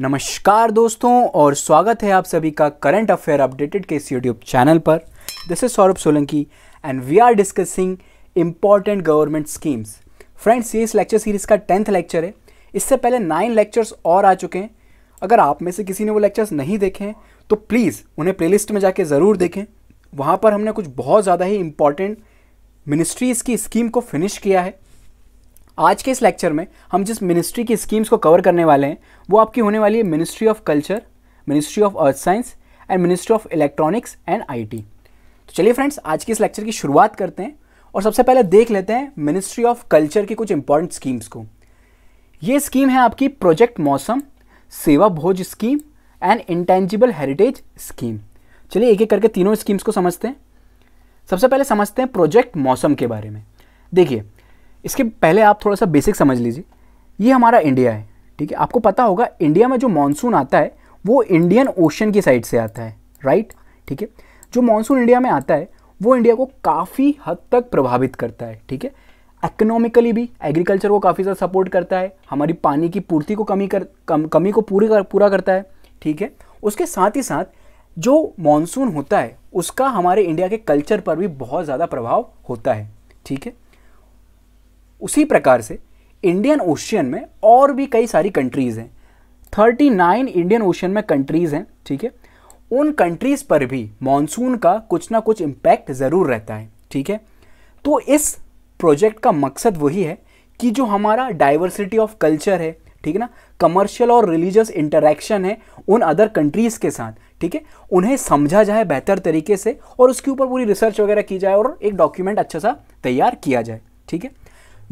नमस्कार दोस्तों और स्वागत है आप सभी का करंट अफेयर अपडेटेड के इस यूट्यूब चैनल पर this is Saurabh Solanki and we are discussing important government schemes friends ये इस लेक्चर सीरीज़ का टेंथ लेक्चर है इससे पहले नाइन लेक्चर्स और आ चुके हैं अगर आप में से किसी ने वो लेक्चर्स नहीं देखे हैं तो प्लीज़ उन्हें प्ले में जाके ज़रूर देखें वहाँ पर हमने कुछ बहुत ज़्यादा ही इम्पॉर्टेंट मिनिस्ट्रीज़ की स्कीम को फिनिश किया है आज के इस लेक्चर में हम जिस मिनिस्ट्री की स्कीम्स को कवर करने वाले हैं वो आपकी होने वाली है ministry of culture ministry of earth science and ministry of electronics and IT तो चलिए फ्रेंड्स आज के इस लेक्चर की शुरुआत करते हैं और सबसे पहले देख लेते हैं मिनिस्ट्री ऑफ कल्चर की कुछ इंपॉर्टेंट स्कीम्स को ये स्कीम है आपकी project Mausam Seva Bhoj scheme and intangible heritage scheme चलिए एक एक करके तीनों स्कीम्स को समझते हैं सबसे पहले समझते हैं प्रोजेक्ट मौसम के बारे में देखिए इसके पहले आप थोड़ा सा बेसिक समझ लीजिए ये हमारा इंडिया है ठीक है आपको पता होगा इंडिया में जो मानसून आता है वो इंडियन ओशन की साइड से आता है राइट ठीक है जो मानसून इंडिया में आता है वो इंडिया को काफ़ी हद तक प्रभावित करता है ठीक है इकोनॉमिकली भी एग्रीकल्चर को काफ़ी ज़्यादा सपोर्ट करता है हमारी पानी की पूर्ति को कमी कर कम कमी को पूरी कर पूरा करता है ठीक है उसके साथ ही साथ जो मानसून होता है उसका हमारे इंडिया के कल्चर पर भी बहुत ज़्यादा प्रभाव होता है ठीक है उसी प्रकार से इंडियन ओशियन में और भी कई सारी कंट्रीज़ हैं थर्टी नाइन इंडियन ओशियन में कंट्रीज़ हैं ठीक है उन कंट्रीज़ पर भी मानसून का कुछ ना कुछ इम्पैक्ट ज़रूर रहता है ठीक है तो इस प्रोजेक्ट का मकसद वही है कि जो हमारा डाइवर्सिटी ऑफ कल्चर है ठीक है ना कमर्शियल और रिलीजियस इंटरेक्शन है उन अदर कंट्रीज़ के साथ ठीक है उन्हें समझा जाए बेहतर तरीके से और उसके ऊपर पूरी रिसर्च वगैरह की जाए और एक डॉक्यूमेंट अच्छा सा तैयार किया जाए ठीक है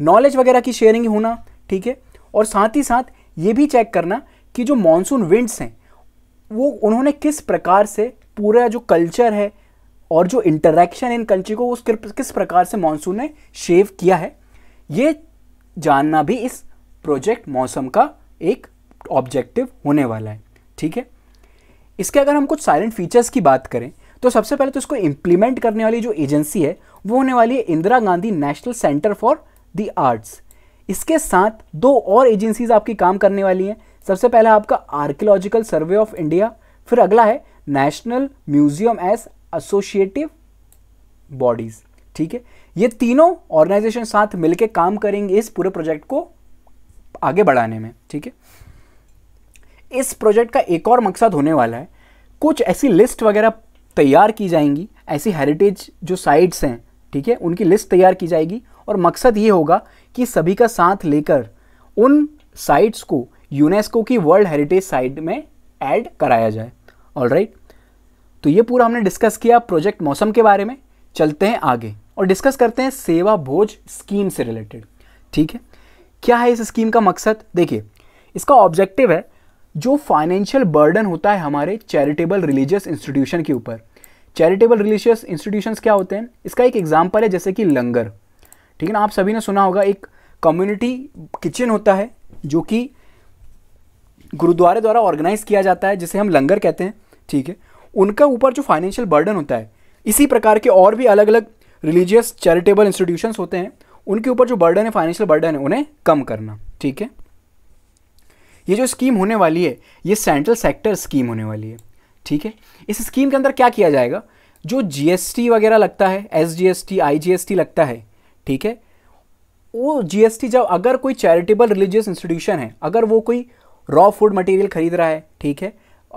नॉलेज वगैरह की शेयरिंग होना ठीक है और साथ ही साथ ये भी चेक करना कि जो मानसून विंड्स हैं वो उन्होंने किस प्रकार से पूरा जो कल्चर है और जो इंटरेक्शन इन कल्चर को उस किस प्रकार से मानसून ने शेव किया है ये जानना भी इस प्रोजेक्ट मौसम का एक ऑब्जेक्टिव होने वाला है ठीक है इसके अगर हम कुछ साइलेंट फीचर्स की बात करें तो सबसे पहले तो इसको इम्प्लीमेंट करने वाली जो एजेंसी है वो होने वाली है Indira Gandhi national centre for the arts इसके साथ दो और एजेंसीज आपकी काम करने वाली हैं सबसे पहला आपका आर्कियोलॉजिकल सर्वे ऑफ इंडिया फिर अगला है national museum as associative bodies ठीक है ये तीनों ऑर्गेनाइजेशन साथ मिलकर काम करेंगे इस पूरे प्रोजेक्ट को आगे बढ़ाने में ठीक है इस प्रोजेक्ट का एक और मकसद होने वाला है कुछ ऐसी लिस्ट वगैरह तैयार की जाएंगी ऐसी हेरिटेज जो साइट्स हैं ठीक है उनकी लिस्ट तैयार की जाएगी और मकसद ये होगा कि सभी का साथ लेकर उन साइट्स को यूनेस्को की वर्ल्ड हेरिटेज साइट में ऐड कराया जाए ऑल राइट तो ये पूरा हमने डिस्कस किया प्रोजेक्ट मौसम के बारे में चलते हैं आगे और डिस्कस करते हैं सेवा भोज स्कीम से रिलेटेड ठीक है क्या है इस स्कीम का मकसद देखिए इसका ऑब्जेक्टिव है जो फाइनेंशियल बर्डन होता है हमारे चैरिटेबल रिलीजियस इंस्टीट्यूशन के ऊपर चैरिटेबल रिलीजियस इंस्टीट्यूशंस क्या होते हैं इसका एक एग्जाम्पल है जैसे कि लंगर ठीक है ना आप सभी ने सुना होगा एक कम्युनिटी किचन होता है जो कि गुरुद्वारे द्वारा ऑर्गेनाइज किया जाता है जिसे हम लंगर कहते हैं ठीक है उनका ऊपर जो फाइनेंशियल बर्डन होता है इसी प्रकार के और भी अलग अलग रिलीजियस चैरिटेबल इंस्टीट्यूशंस होते हैं उनके ऊपर जो बर्डन है फाइनेंशियल बर्डन है उन्हें कम करना ठीक है ये जो स्कीम होने वाली है ये सेंट्रल सेक्टर स्कीम होने वाली है ठीक है इस स्कीम के अंदर क्या किया जाएगा जो जीएसटी वगैरह लगता है S G I G S T लगता है ठीक है वो जीएसटी जब अगर कोई चैरिटेबल रिलीजियस इंस्टीट्यूशन है अगर वो कोई रॉ फूड मटेरियल खरीद रहा है ठीक है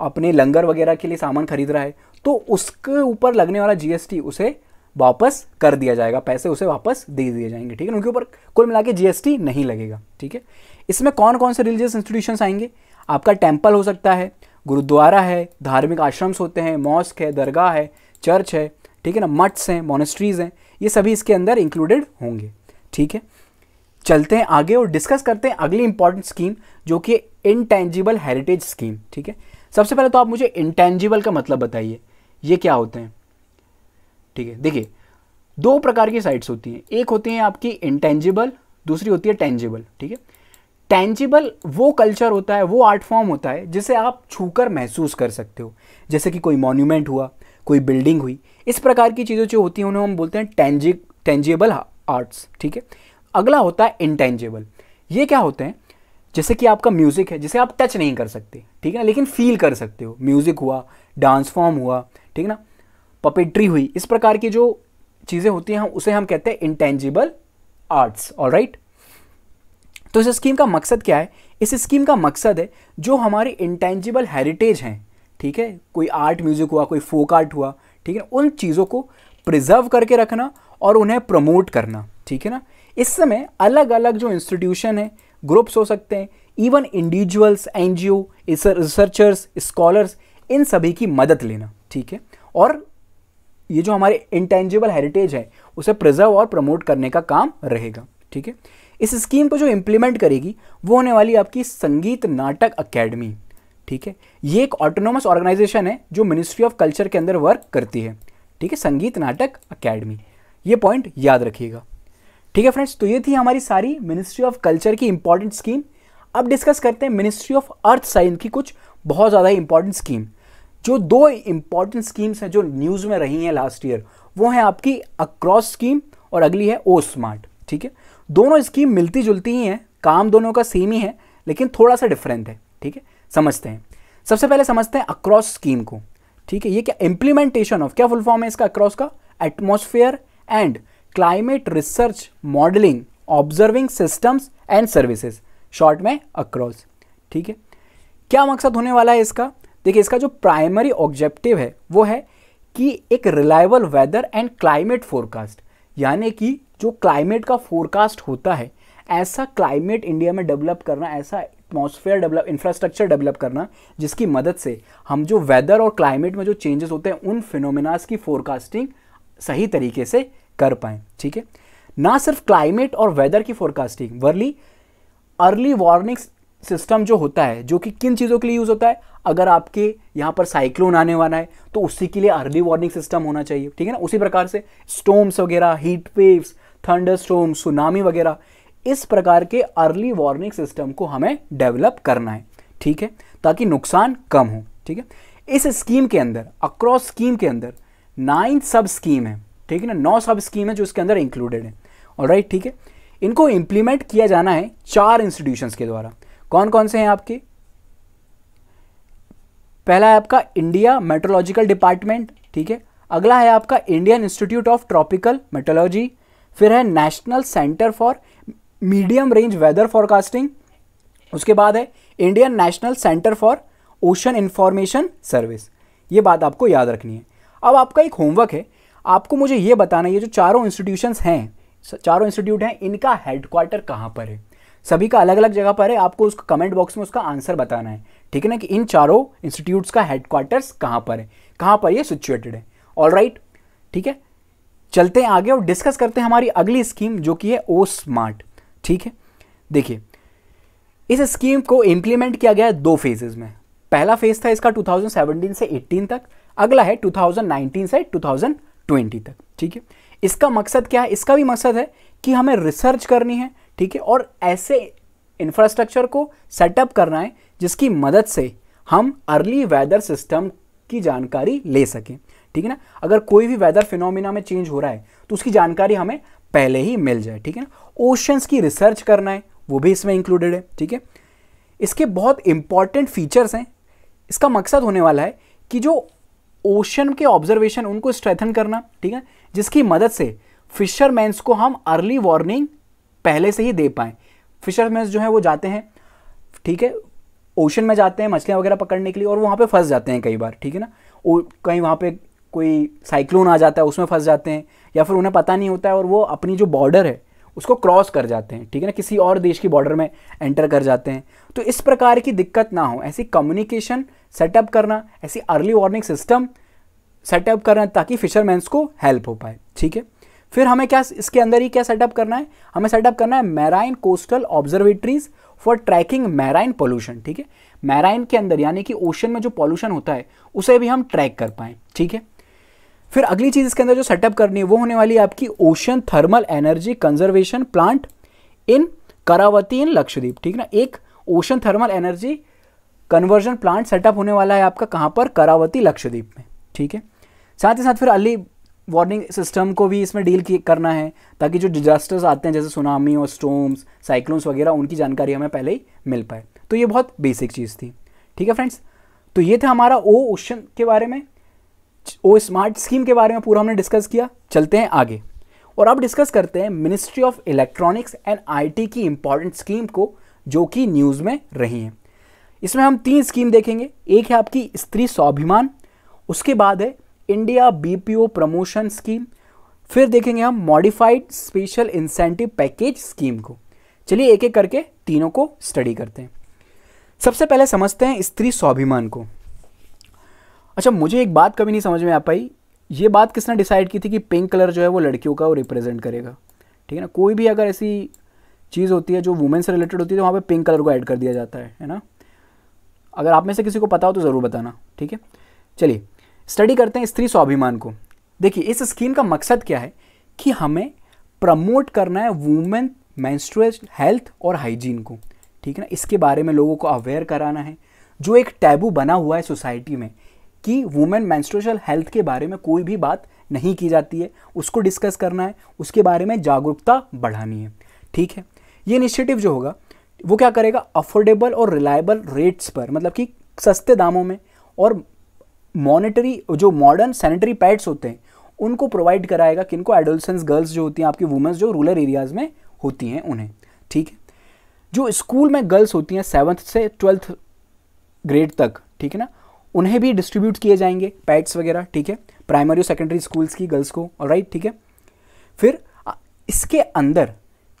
अपने लंगर वगैरह के लिए सामान खरीद रहा है तो उसके ऊपर लगने वाला जीएसटी उसे वापस कर दिया जाएगा पैसे उसे वापस दे दिए जाएंगे ठीक है उनके ऊपर कुल मिला के जीएसटी नहीं लगेगा ठीक है इसमें कौन कौन से रिलीजियस इंस्टीट्यूशन आएंगे आपका टेम्पल हो सकता है गुरुद्वारा है धार्मिक आश्रम्स होते हैं मॉस्क है दरगाह है चर्च है ठीक है ना मट्स हैं मोनेस्ट्रीज़ हैं ये सभी इसके अंदर इंक्लूडेड होंगे ठीक है चलते हैं आगे और डिस्कस करते हैं अगली इंपॉर्टेंट स्कीम जो कि इनटेंजिबल हेरिटेज स्कीम ठीक है सबसे पहले तो आप मुझे इनटेंजिबल का मतलब बताइए ये क्या होते हैं ठीक है देखिए दो प्रकार की साइट्स होती हैं एक होती हैं आपकी इंटेंजिबल दूसरी होती है टेंजिबल ठीक है टेंजिबल वो कल्चर होता है वो आर्ट फॉर्म होता है जिसे आप छूकर महसूस कर सकते हो जैसे कि कोई मॉन्यूमेंट हुआ कोई बिल्डिंग हुई इस प्रकार की चीज़ें जो होती हैं उन्हें हम बोलते हैं टेंजि टेंजेबल आर्ट्स ठीक है अगला होता है इनटेंजेबल ये क्या होते हैं जैसे कि आपका म्यूज़िक है जिसे आप टच नहीं कर सकते ठीक है ना लेकिन फील कर सकते हो म्यूज़िक हुआ डांस फॉर्म हुआ ठीक है ना पपेट्री हुई इस प्रकार की जो चीज़ें होती हैं उसे हम कहते हैं इंटेंजिबल आर्ट्स और राइट तो इस स्कीम का मकसद क्या है इस स्कीम का मकसद है जो हमारी इंटेंजिबल हेरिटेज हैं ठीक है कोई आर्ट म्यूज़िक हुआ कोई फोक आर्ट हुआ ठीक है उन चीज़ों को प्रिजर्व करके रखना और उन्हें प्रमोट करना ठीक है ना इस समय अलग अलग जो इंस्टीट्यूशन है ग्रुप्स हो सकते हैं even individuals N G O researchers scholars इन सभी की मदद लेना ठीक है और ये जो हमारे इंटेंजिबल हेरिटेज है उसे प्रिजर्व और प्रमोट करने का काम रहेगा ठीक है इस स्कीम को जो इम्प्लीमेंट करेगी वो होने वाली आपकी संगीत नाटक अकेडमी ठीक है ये एक ऑटोनोमस ऑर्गेनाइजेशन है जो मिनिस्ट्री ऑफ कल्चर के अंदर वर्क करती है ठीक है संगीत नाटक अकेडमी ये पॉइंट याद रखिएगा ठीक है फ्रेंड्स तो ये थी हमारी सारी मिनिस्ट्री ऑफ कल्चर की इंपॉर्टेंट स्कीम अब डिस्कस करते हैं मिनिस्ट्री ऑफ अर्थ साइंस की कुछ बहुत ज़्यादा इंपॉर्टेंट स्कीम जो दो इंपॉर्टेंट स्कीम्स हैं जो न्यूज़ में रही हैं लास्ट ईयर वो है आपकी अक्रॉस स्कीम और अगली है ओ स्मार्ट ठीक है दोनों स्कीम मिलती जुलती ही हैं काम दोनों का सेम ही है लेकिन थोड़ा सा डिफरेंट है ठीक है समझते हैं सबसे पहले समझते हैं अक्रॉस स्कीम को ठीक है ये क्या इंप्लीमेंटेशन ऑफ क्या फुल फॉर्म है इसका अक्रॉस का atmosphere and climate research modelling observing systems and services short में अक्रॉस ठीक है क्या मकसद होने वाला है इसका देखिए इसका जो प्राइमरी ऑब्जेक्टिव है वो है कि एक reliable weather and climate forecast यानी कि जो क्लाइमेट का फोरकास्ट होता है ऐसा क्लाइमेट इंडिया में डेवलप करना ऐसा एटमॉस्फेयर डेवलप इंफ्रास्ट्रक्चर डेवलप करना जिसकी मदद से हम जो वेदर और क्लाइमेट में जो चेंजेस होते हैं उन फिनोमिनाज की फोरकास्टिंग सही तरीके से कर पाए ठीक है ना सिर्फ क्लाइमेट और वेदर की फोरकास्टिंग वर्ली अर्ली वार्निंग सिस्टम जो होता है जो कि किन चीज़ों के लिए यूज़ होता है अगर आपके यहाँ पर साइक्लोन आने वाला है तो उसी के लिए अर्ली वार्निंग सिस्टम होना चाहिए ठीक है ना उसी प्रकार से स्टोम्स वगैरह heat waves thunderstorm tsunami वगैरह इस प्रकार के अर्ली वार्निंग सिस्टम को हमें डेवलप करना है ठीक है ताकि नुकसान कम हो ठीक है इस स्कीम के अंदर अक्रॉस स्कीम के अंदर नाइन सब स्कीम है ठीक है ना नौ सब स्कीम है जो इसके अंदर इंक्लूडेड है और राइट ठीक है इनको इंप्लीमेंट किया जाना है चार इंस्टीट्यूशंस के द्वारा कौन कौन से हैं आपके पहला है आपका इंडिया मेट्रोलॉजिकल डिपार्टमेंट ठीक है अगला है आपका Indian institute of tropical meteorology फिर है national centre for medium range weather forecasting उसके बाद है Indian national centre for ocean information service ये बात आपको याद रखनी है अब आपका एक होमवर्क है आपको मुझे ये बताना ये जो चारों इंस्टीट्यूशंस हैं चारों इंस्टीट्यूट हैं इनका हेडक्वार्टर कहाँ पर है सभी का अलग अलग जगह पर है आपको उसको कमेंट बॉक्स में उसका आंसर बताना है ठीक है ना कि इन चारों इंस्टीट्यूट्स का हेडक्वार्टर्स कहाँ पर है कहाँ पर ये सिचुएटेड है ऑल राइट ठीक है चलते हैं आगे और डिस्कस करते हैं हमारी अगली स्कीम जो कि है ओ स्मार्ट ठीक है देखिए इस स्कीम को इम्प्लीमेंट किया गया है दो फेजेज में पहला फेज था इसका 2017 से 18 तक अगला है 2019 से 2020 तक ठीक है इसका मकसद क्या है इसका भी मकसद है कि हमें रिसर्च करनी है ठीक है और ऐसे इंफ्रास्ट्रक्चर को सेटअप करना है जिसकी मदद से हम अर्ली वेदर सिस्टम की जानकारी ले सकें ठीक है ना अगर कोई भी वेदर फिनोमिना में चेंज हो रहा है तो उसकी जानकारी हमें पहले ही मिल जाए ठीक है ना ओशंस की रिसर्च करना है वो भी इसमें इंक्लूडेड है ठीक है इसके बहुत इंपॉर्टेंट फीचर्स हैं इसका मकसद होने वाला है कि जो ओशन के ऑब्जर्वेशन उनको स्ट्रेथन करना ठीक है जिसकी मदद से फिशरमैंस को हम अर्ली वार्निंग पहले से ही दे पाए फिशरमैन्स जो है वो जाते हैं ठीक है ओशन में जाते हैं मछलियाँ वगैरह पकड़ने के लिए और वहाँ पे फंस जाते हैं कई बार ठीक है ना कहीं वहाँ पे कोई साइक्लोन आ जाता है उसमें फंस जाते हैं या फिर उन्हें पता नहीं होता है और वो अपनी जो बॉर्डर है उसको क्रॉस कर जाते हैं ठीक है ना किसी और देश की बॉर्डर में एंटर कर जाते हैं तो इस प्रकार की दिक्कत ना हो ऐसी कम्युनिकेशन सेटअप करना ऐसी अर्ली वार्निंग सिस्टम सेटअप करना ताकि फिशरमैन्स को हेल्प हो पाए ठीक है फिर हमें क्या इसके अंदर ही क्या सेटअप करना है हमें सेटअप करना है marine coastal observatories for tracking marine pollution ठीक है मैराइन के अंदर यानी कि ओशन में जो पॉल्यूशन होता है उसे भी हम ट्रैक कर पाएँ ठीक है फिर अगली चीज़ इसके अंदर जो सेटअप करनी है वो होने वाली है आपकी ocean thermal energy conservation plant in Kavaratti in Lakshadweep ठीक ना एक ocean thermal energy conversion plant setup होने वाला है आपका कहाँ पर करावती लक्षद्वीप में ठीक है साथ ही साथ फिर अली वार्निंग सिस्टम को भी इसमें डील करना है ताकि जो डिजास्टर्स आते हैं जैसे सुनामी और स्टोम्स साइक्लोन्स वगैरह उनकी जानकारी हमें पहले ही मिल पाए तो ये बहुत बेसिक चीज़ थी ठीक है फ्रेंड्स तो ये था हमारा ओ ओशन के बारे में वो स्मार्ट स्कीम के बारे में पूरा हमने डिस्कस किया चलते हैं आगे और अब डिस्कस करते हैं ministry of electronics and IT की इंपॉर्टेंट स्कीम को जो कि न्यूज़ में रही हैं इसमें हम तीन स्कीम देखेंगे एक है आपकी स्त्री स्वाभिमान उसके बाद है इंडिया बीपीओ प्रमोशन स्कीम फिर देखेंगे हम modified special incentive package scheme को चलिए एक एक करके तीनों को स्टडी करते हैं सबसे पहले समझते हैं स्त्री स्वाभिमान को अच्छा मुझे एक बात कभी नहीं समझ में आ पाई ये बात किसने डिसाइड की थी कि पिंक कलर जो है वो लड़कियों का वो रिप्रेजेंट करेगा ठीक है ना कोई भी अगर ऐसी चीज़ होती है जो वुमेन से रिलेटेड होती है तो वहाँ पे पिंक कलर को ऐड कर दिया जाता है है ना अगर आप में से किसी को पता हो तो ज़रूर बताना ठीक है चलिए स्टडी करते हैं स्त्री स्वाभिमान को देखिए इस स्कीम का मकसद क्या है कि हमें प्रमोट करना है वुमेन मैंस्ट्रुअल हेल्थ और हाइजीन को ठीक है ना इसके बारे में लोगों को अवेयर कराना है जो एक टैबू बना हुआ है सोसाइटी में कि वुमेन मैंस्ट्रोशल हेल्थ के बारे में कोई भी बात नहीं की जाती है उसको डिस्कस करना है उसके बारे में जागरूकता बढ़ानी है ठीक है ये इनिशिएटिव जो होगा वो क्या करेगा अफोर्डेबल और रिलायबल रेट्स पर मतलब कि सस्ते दामों में और मॉनिटरी जो मॉडर्न सैनिटरी पैड्स होते हैं उनको प्रोवाइड कराएगा किनको एडोलसेंस गर्ल्स जो होती हैं आपकी वुमेंस जो रूरल एरियाज़ में होती हैं उन्हें ठीक है जो स्कूल में गर्ल्स होती हैं सेवन्थ से ट्वेल्थ ग्रेड तक ठीक है ना उन्हें भी डिस्ट्रीब्यूट किए जाएंगे पैड्स वगैरह ठीक है प्राइमरी और सेकेंडरी स्कूल्स की गर्ल्स को और राइट ठीक है फिर इसके अंदर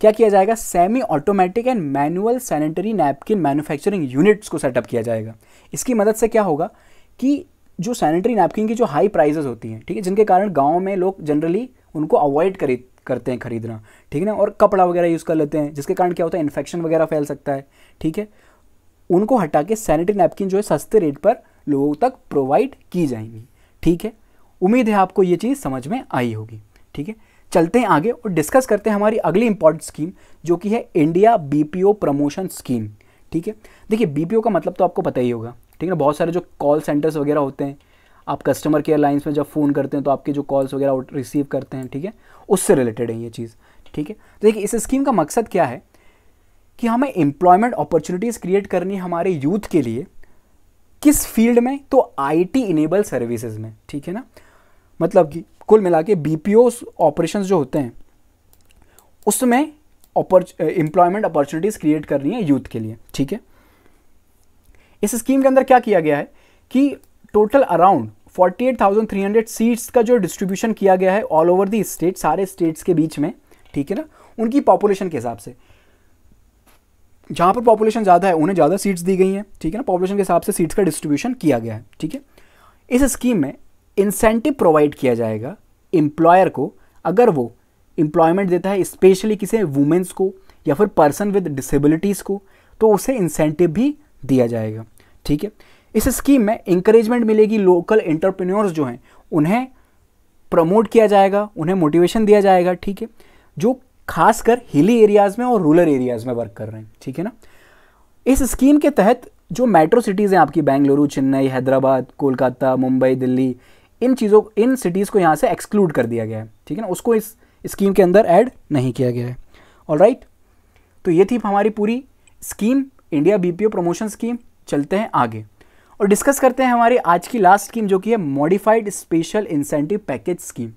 क्या किया जाएगा semi automatic and manual sanitary napkin manufacturing units को सेटअप किया जाएगा इसकी मदद से क्या होगा कि जो सैनिटरी नैपकिन की जो हाई प्राइजेज होती हैं ठीक है जिनके कारण गाँव में लोग जनरली उनको अवॉइड करी करते हैं खरीदना ठीक है ना और कपड़ा वगैरह यूज़ कर लेते हैं जिसके कारण क्या होता है इन्फेक्शन वगैरह फैल सकता है ठीक है उनको हटा के सैनिटरी नैपकिन जो है सस्ते रेट पर लोगों तक प्रोवाइड की जाएंगी ठीक है उम्मीद है आपको ये चीज़ समझ में आई होगी ठीक है चलते हैं आगे और डिस्कस करते हैं हमारी अगली इंपॉर्टेंट स्कीम जो कि है इंडिया बीपीओ प्रमोशन स्कीम ठीक है देखिए बीपीओ का मतलब तो आपको पता ही होगा ठीक है ना बहुत सारे जो कॉल सेंटर्स वगैरह होते हैं आप कस्टमर केयर लाइन्स में जब फ़ोन करते हैं तो आपके जो कॉल्स वगैरह रिसीव करते हैं ठीक है उससे रिलेटेड है ये चीज़ ठीक है तो देखिए इस स्कीम का मकसद क्या है कि हमें एम्प्लॉयमेंट अपॉर्चुनिटीज़ क्रिएट करनी हमारे यूथ के लिए किस फील्ड में तो आईटी इनेबल सर्विसेज में ठीक है ना मतलब कि कुल मिला के बी ऑपरेशन जो होते हैं उसमें एम्प्लॉयमेंट अपॉर्चुनिटीज़ क्रिएट करनी है यूथ के लिए ठीक है इस स्कीम के अंदर क्या किया गया है कि टोटल अराउंड 48,300 सीट्स का जो डिस्ट्रीब्यूशन किया गया है ऑल ओवर दी स्टेट सारे स्टेट्स के बीच में ठीक है ना उनकी पॉपुलेशन के हिसाब से जहाँ पर पॉपुलेशन ज़्यादा है उन्हें ज़्यादा सीट्स दी गई हैं ठीक है ना पॉपुलेशन के हिसाब से सीट्स का डिस्ट्रीब्यूशन किया गया है ठीक है इस स्कीम में इंसेंटिव प्रोवाइड किया जाएगा एम्प्लॉयर को अगर वो एम्प्लॉयमेंट देता है स्पेशली किसी वुमेंस को या फिर पर्सन विद डिसेबिलिटीज़ को तो उसे इंसेंटिव भी दिया जाएगा ठीक है इस स्कीम में इंकरेजमेंट मिलेगी लोकल एंटरप्रेन्योर्स जो हैं उन्हें प्रमोट किया जाएगा उन्हें मोटिवेशन दिया जाएगा ठीक है जो खासकर हिली एरियाज़ में और रूरल एरियाज़ में वर्क कर रहे हैं ठीक है ना इस स्कीम के तहत जो मेट्रो सिटीज़ हैं आपकी बेंगलुरु चेन्नई हैदराबाद कोलकाता मुंबई दिल्ली इन चीज़ों इन सिटीज़ को यहाँ से एक्सक्लूड कर दिया गया है ठीक है ना उसको इस स्कीम के अंदर ऐड नहीं किया गया है और राइट तो ये थी हमारी पूरी scheme India B promotion scheme चलते हैं आगे और डिस्कस करते हैं हमारी आज की लास्ट स्कीम जो कि है modified special incentive package scheme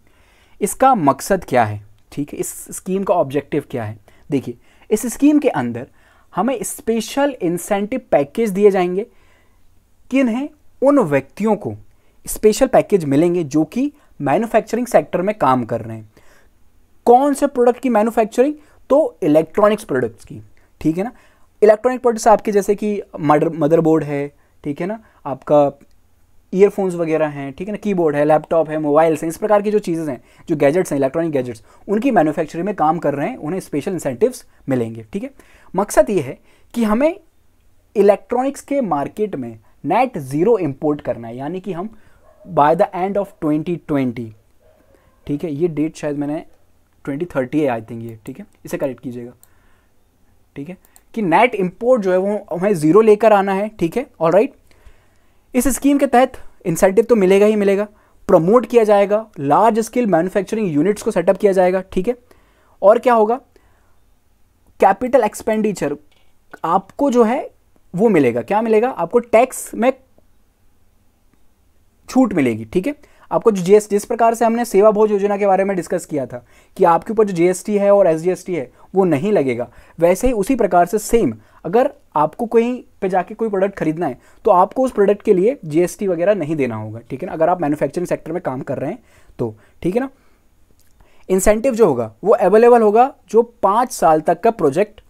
इसका मकसद क्या है ठीक है इस स्कीम का ऑब्जेक्टिव क्या है देखिए इस स्कीम के अंदर हमें स्पेशल इंसेंटिव पैकेज दिए जाएंगे किन्हें उन व्यक्तियों को स्पेशल पैकेज मिलेंगे जो कि मैन्युफैक्चरिंग सेक्टर में काम कर रहे हैं कौन से प्रोडक्ट की मैन्युफैक्चरिंग तो इलेक्ट्रॉनिक्स प्रोडक्ट्स की ठीक है ना इलेक्ट्रॉनिक प्रोडक्ट्स आपके जैसे कि मदर मदरबोर्ड है ठीक है ना आपका ईयरफोन्स वगैरह हैं ठीक है ना कीबोर्ड है लैपटॉप है मोबाइल्स हैं इस प्रकार की जो चीज़ें हैं जो गैजेट्स हैं इलेक्ट्रॉनिक गैजेट्स उनकी मैन्युफैक्चरिंग में काम कर रहे हैं उन्हें स्पेशल इंसेंटिव्स मिलेंगे ठीक है मकसद ये है कि हमें इलेक्ट्रॉनिक्स के मार्केट में नेट ज़ीरो इम्पोर्ट करना है यानी कि हम बाय द एंड ऑफ 2020 ठीक है ये डेट शायद मैंने 2030 है आई थिंक ये ठीक है इसे करेक्ट कीजिएगा ठीक है कि नेट इम्पोर्ट जो है वो हमें ज़ीरो लेकर आना है ठीक है ऑल राइट इस स्कीम के तहत इंसेंटिव तो मिलेगा ही मिलेगा प्रमोट किया जाएगा लार्ज स्केल मैन्युफैक्चरिंग यूनिट्स को सेटअप किया जाएगा ठीक है और क्या होगा कैपिटल एक्सपेंडिचर आपको जो है वो मिलेगा क्या मिलेगा आपको टैक्स में छूट मिलेगी ठीक है आपको जो जीएसटी जिस प्रकार से हमने सेवा भोज योजना के बारे में डिस्कस किया था कि आपके ऊपर जो जीएसटी है और एसजीएसटी है वो नहीं लगेगा वैसे ही उसी प्रकार से सेम अगर आपको कहीं पे जाके कोई प्रोडक्ट खरीदना है तो आपको उस प्रोडक्ट के लिए जीएसटी वगैरह नहीं देना होगा ठीक है ना अगर आप मैन्युफैक्चरिंग सेक्टर में काम कर रहे हैं तो ठीक है ना इंसेंटिव जो होगा वो अवेलेबल होगा जो पाँच साल तक का प्रोजेक्ट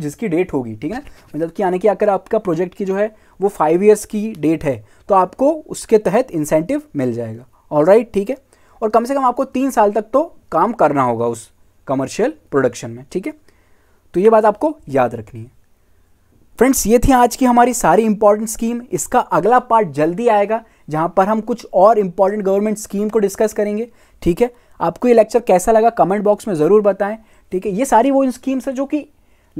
जिसकी डेट होगी ठीक है मतलब कि यानी कि अगर आपका प्रोजेक्ट की जो है वो फाइव ईयर्स की डेट है तो आपको उसके तहत इंसेंटिव मिल जाएगा ऑल राइट ठीक है और कम से कम आपको तीन साल तक तो काम करना होगा उस कमर्शियल प्रोडक्शन में ठीक है तो ये बात आपको याद रखनी है फ्रेंड्स ये थी आज की हमारी सारी इंपॉर्टेंट स्कीम इसका अगला पार्ट जल्दी आएगा जहाँ पर हम कुछ और इंपॉर्टेंट गवर्नमेंट स्कीम को डिस्कस करेंगे ठीक है आपको ये लेक्चर कैसा लगा कमेंट बॉक्स में ज़रूर बताएं ठीक है ये सारी वो स्कीम्स है जो कि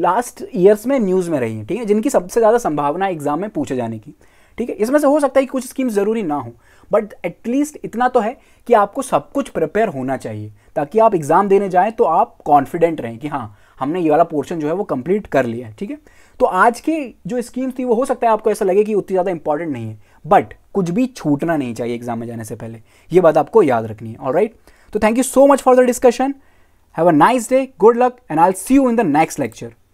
लास्ट ईयर्स में न्यूज़ में रही हैं ठीक है जिनकी सबसे ज़्यादा संभावना एग्जाम में पूछे जाने की ठीक है इसमें से हो सकता है कि कुछ स्कीम ज़रूरी ना हो बट एटलीस्ट इतना तो है कि आपको सब कुछ प्रिपेयर होना चाहिए ताकि आप एग्ज़ाम देने जाएँ तो आप कॉन्फिडेंट रहें कि हाँ हमने ये वाला पोर्शन जो है वो कंप्लीट कर लिया है ठीक है तो आज की जो स्कीम्स थी वो हो सकता है आपको ऐसा लगे कि उतनी ज़्यादा इंपॉर्टेंट नहीं है बट कुछ भी छूटना नहीं चाहिए एग्जाम में जाने से पहले ये बात आपको याद रखनी है और राइट तो thank you so much for the discussion have a nice day good luck and I see you in the next lecture